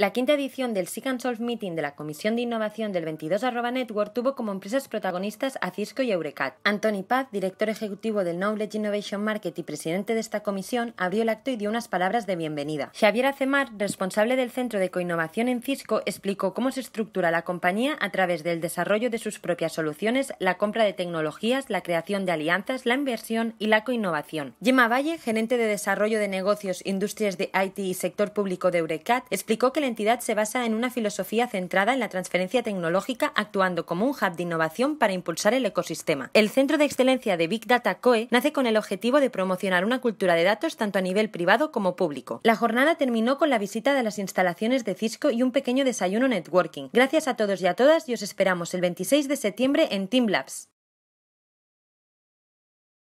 La quinta edición del Seek and Solve Meeting de la Comisión de Innovación del 22 arroba Network tuvo como empresas protagonistas a Cisco y Eurecat. Anthony Paz, director ejecutivo del Knowledge Innovation Market y presidente de esta comisión, abrió el acto y dio unas palabras de bienvenida. Xavier Acemar, responsable del Centro de Coinnovación en Cisco, explicó cómo se estructura la compañía a través del desarrollo de sus propias soluciones, la compra de tecnologías, la creación de alianzas, la inversión y la coinnovación. Gemma Valle, gerente de desarrollo de negocios, industrias de IT y sector público de Eurecat, explicó que la entidad se basa en una filosofía centrada en la transferencia tecnológica, actuando como un hub de innovación para impulsar el ecosistema. El Centro de Excelencia de Big Data COE nace con el objetivo de promocionar una cultura de datos tanto a nivel privado como público. La jornada terminó con la visita de las instalaciones de Cisco y un pequeño desayuno networking. Gracias a todos y a todas y os esperamos el 26 de septiembre en Team Labs.